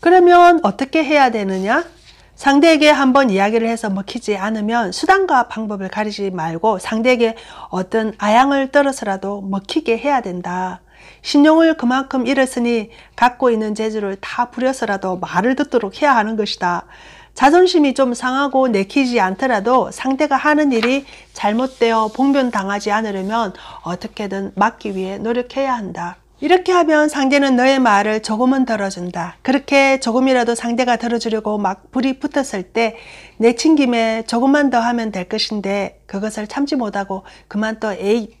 그러면 어떻게 해야 되느냐? 상대에게 한번 이야기를 해서 먹히지 않으면 수단과 방법을 가리지 말고 상대에게 어떤 아양을 떨어서라도 먹히게 해야 된다. 신용을 그만큼 잃었으니 갖고 있는 재주를 다 부려서라도 말을 듣도록 해야 하는 것이다. 자존심이 좀 상하고 내키지 않더라도 상대가 하는 일이 잘못되어 봉변당하지 않으려면 어떻게든 막기 위해 노력해야 한다. 이렇게 하면 상대는 너의 말을 조금은 들어준다. 그렇게 조금이라도 상대가 들어주려고 막 불이 붙었을 때 내친 김에 조금만 더 하면 될 것인데 그것을 참지 못하고 그만 또 에이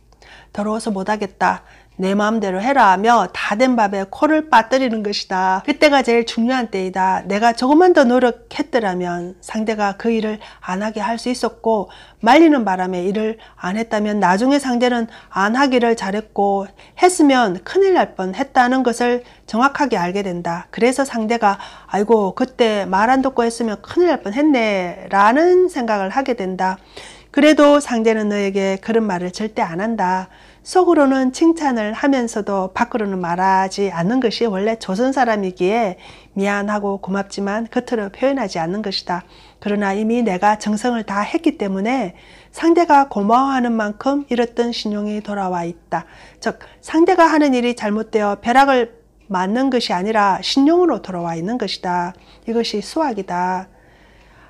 더러워서 못하겠다. 내 마음대로 해라 하며 다 된 밥에 코를 빠뜨리는 것이다. 그때가 제일 중요한 때이다. 내가 조금만 더 노력했더라면 상대가 그 일을 안 하게 할 수 있었고 말리는 바람에 일을 안 했다면 나중에 상대는 안 하기를 잘했고 했으면 큰일 날 뻔 했다는 것을 정확하게 알게 된다. 그래서 상대가 아이고 그때 말 안 듣고 했으면 큰일 날 뻔 했네 라는 생각을 하게 된다. 그래도 상대는 너에게 그런 말을 절대 안 한다. 속으로는 칭찬을 하면서도 밖으로는 말하지 않는 것이 원래 조선 사람이기에 미안하고 고맙지만 겉으로 표현하지 않는 것이다. 그러나 이미 내가 정성을 다 했기 때문에 상대가 고마워하는 만큼 잃었던 신용이 돌아와 있다. 즉, 상대가 하는 일이 잘못되어 벼락을 맞는 것이 아니라 신용으로 돌아와 있는 것이다. 이것이 수학이다.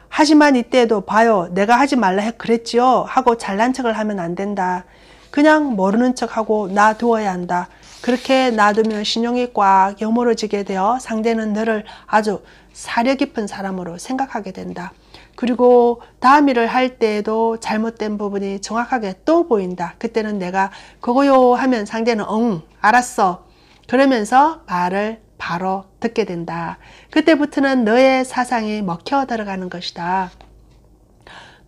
하지만 이때에도 봐요. 내가 하지 말라 그랬지요. 하고 잘난 척을 하면 안 된다. 그냥 모르는 척하고 놔두어야 한다. 그렇게 놔두면 신용이 꽉 여물어지게 되어 상대는 너를 아주 사려 깊은 사람으로 생각하게 된다. 그리고 다음 일을 할 때에도 잘못된 부분이 정확하게 또 보인다. 그때는 내가 그거요 하면 상대는 응 알았어 그러면서 말을 바로 듣게 된다. 그때부터는 너의 사상이 먹혀 들어가는 것이다.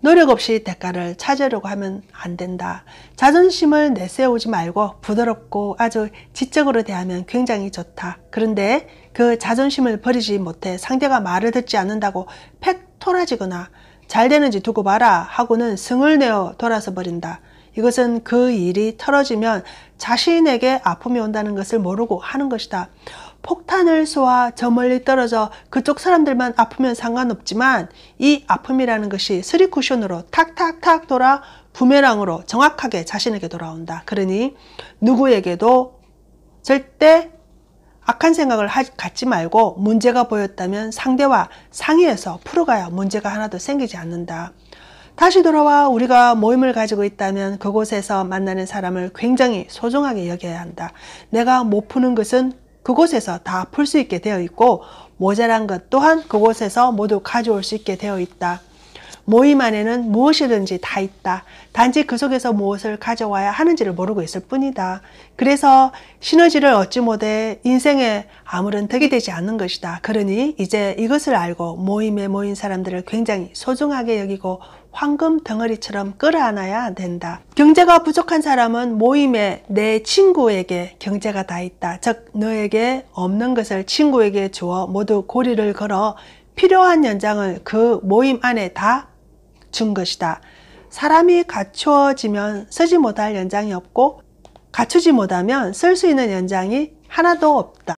노력 없이 대가를 찾으려고 하면 안 된다. 자존심을 내세우지 말고 부드럽고 아주 지적으로 대하면 굉장히 좋다. 그런데 그 자존심을 버리지 못해 상대가 말을 듣지 않는다고 팩 토라지거나 잘 되는지 두고 봐라 하고는 승을 내어 돌아서 버린다. 이것은 그 일이 털어지면 자신에게 아픔이 온다는 것을 모르고 하는 것이다. 폭탄을 쏘아 저 멀리 떨어져 그쪽 사람들만 아프면 상관없지만 이 아픔이라는 것이 스리쿠션으로 탁탁탁 돌아 부메랑으로 정확하게 자신에게 돌아온다. 그러니 누구에게도 절대 악한 생각을 갖지 말고 문제가 보였다면 상대와 상의해서 풀어가야 문제가 하나도 생기지 않는다. 다시 돌아와 우리가 모임을 가지고 있다면 그곳에서 만나는 사람을 굉장히 소중하게 여겨야 한다. 내가 못 푸는 것은 그곳에서 다 풀 수 있게 되어 있고 모자란 것 또한 그곳에서 모두 가져올 수 있게 되어 있다. 모임 안에는 무엇이든지 다 있다. 단지 그 속에서 무엇을 가져와야 하는지를 모르고 있을 뿐이다. 그래서 시너지를 얻지 못해 인생에 아무런 득이 되지 않는 것이다. 그러니 이제 이것을 알고 모임에 모인 사람들을 굉장히 소중하게 여기고 황금 덩어리처럼 끌어안아야 된다. 경제가 부족한 사람은 모임에 내 친구에게 경제가 다 있다. 즉 너에게 없는 것을 친구에게 주어 모두 고리를 걸어 필요한 연장을 그 모임 안에 다 준 것이다. 사람이 갖추어지면 쓰지 못할 연장이 없고 갖추지 못하면 쓸 수 있는 연장이 하나도 없다.